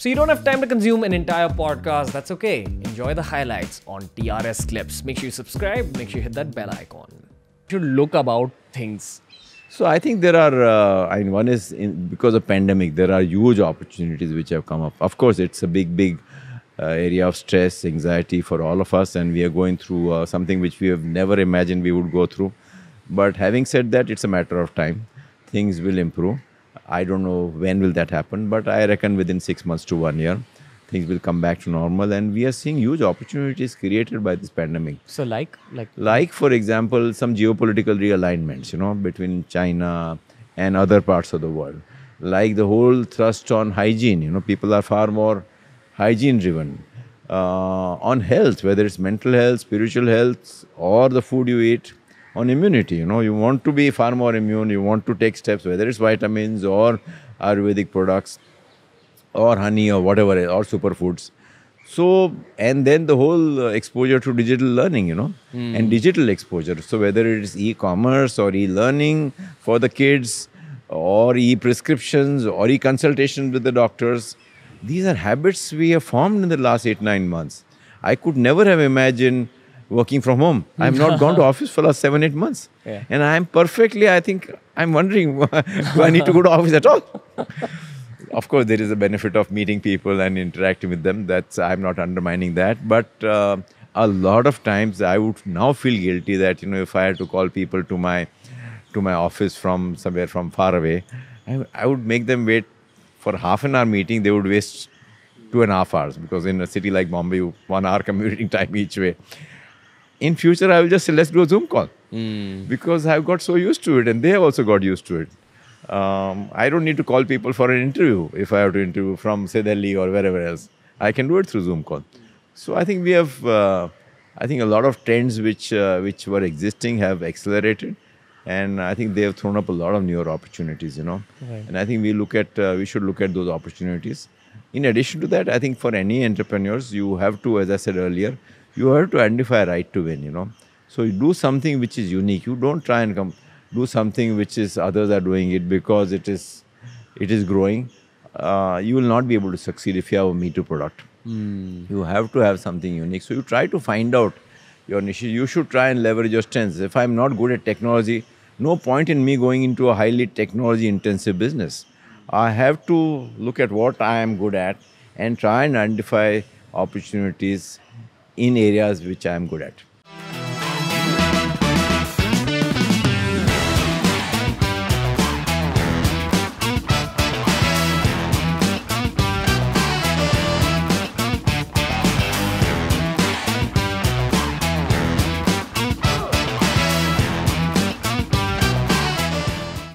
So you don't have time to consume an entire podcast, that's okay. Enjoy the highlights on TRS Clips. Make sure you subscribe, make sure you hit that bell icon. You should look about things. So I think there are, uh, I mean, one is in, because of pandemic, there are huge opportunities which have come up. Of course, it's a big, big uh, area of stress, anxiety for all of us, and we are going through uh, something which we have never imagined we would go through. But having said that, it's a matter of time. Things will improve. I don't know when will that happen, but I reckon within six months to one year, things will come back to normal. And we are seeing huge opportunities created by this pandemic. So, like, like, like for example, some geopolitical realignments, you know, between China and other parts of the world. Like the whole thrust on hygiene, you know, people are far more hygiene driven. Uh, on health, whether it's mental health, spiritual health, or the food you eat, on immunity. You know, you want to be far more immune, you want to take steps, whether it's vitamins or Ayurvedic products or honey or whatever, or superfoods. So, and then the whole uh, exposure to digital learning, you know, mm. and digital exposure. So, whether it is e commerce or e learning for the kids, or e prescriptions, or e consultation with the doctors, these are habits we have formed in the last eight, nine months. I could never have imagined working from home. I've not gone to office for last seven, eight months. Yeah. And I'm perfectly, I think, I'm wondering, do I need to go to office at all? of course, there is a benefit of meeting people and interacting with them. That's, I'm not undermining that. But uh, a lot of times I would now feel guilty that, you know, if I had to call people to my, to my office from somewhere from far away, I, I would make them wait for half an hour meeting. They would waste two and a half hours because in a city like Bombay, one hour commuting time each way in future I will just say let's do a Zoom call mm. because I've got so used to it and they have also got used to it. Um, I don't need to call people for an interview if I have to interview from say Delhi or wherever else. I can do it through Zoom call. So I think we have, uh, I think a lot of trends which uh, which were existing have accelerated, and I think they have thrown up a lot of newer opportunities. You know, right. and I think we look at uh, we should look at those opportunities. In addition to that, I think for any entrepreneurs, you have to, as I said earlier, you have to identify right to win, you know. So you do something which is unique. You don't try and come do something which is others are doing it because it is it is growing. Uh, you will not be able to succeed if you have a me too product. Mm. You have to have something unique. So you try to find out your niche. You should try and leverage your strengths. If I'm not good at technology, no point in me going into a highly technology intensive business. I have to look at what I am good at and try and identify opportunities in areas which I am good at.